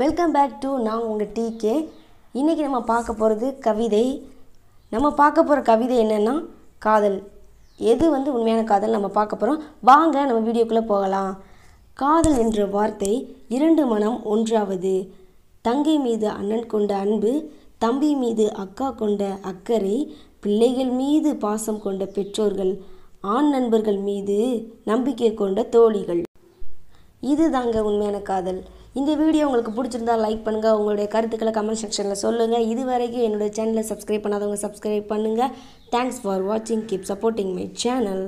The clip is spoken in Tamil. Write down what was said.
வெல்கம் பேக் டு நான் உங்கள் கே இன்றைக்கி நம்ம பார்க்க போகிறது கவிதை நம்ம பார்க்க போகிற கவிதை என்னென்னா காதல் எது வந்து உண்மையான காதல் நம்ம பார்க்க போகிறோம் வாங்க நம்ம வீடியோக்குள்ளே போகலாம் காதல் என்ற வார்த்தை இரண்டு மனம் ஒன்றாவது தங்கை மீது அண்ணன் கொண்ட அன்பு தம்பி மீது அக்கா கொண்ட அக்கறை பிள்ளைகள் மீது பாசம் கொண்ட பெற்றோர்கள் ஆண் நண்பர்கள் மீது நம்பிக்கை கொண்ட தோழிகள் இது தாங்க உண்மையான காதல் இந்த வீடியோ உங்களுக்கு பிடிச்சிருந்தால் லைக் பண்ணுங்கள் உங்களுடைய கருத்துக்களை கமெண்ட் செக்ஷனில் சொல்லுங்கள் இது வரைக்கும் என்னுடைய சேனலை சப்ஸ்கிரைப் பண்ணாதவங்க சப்ஸ்கிரைப் பண்ணுங்கள் தேங்க்ஸ் ஃபார் வாட்சிங் கீப் சப்போர்ட்டிங் மை சேனல்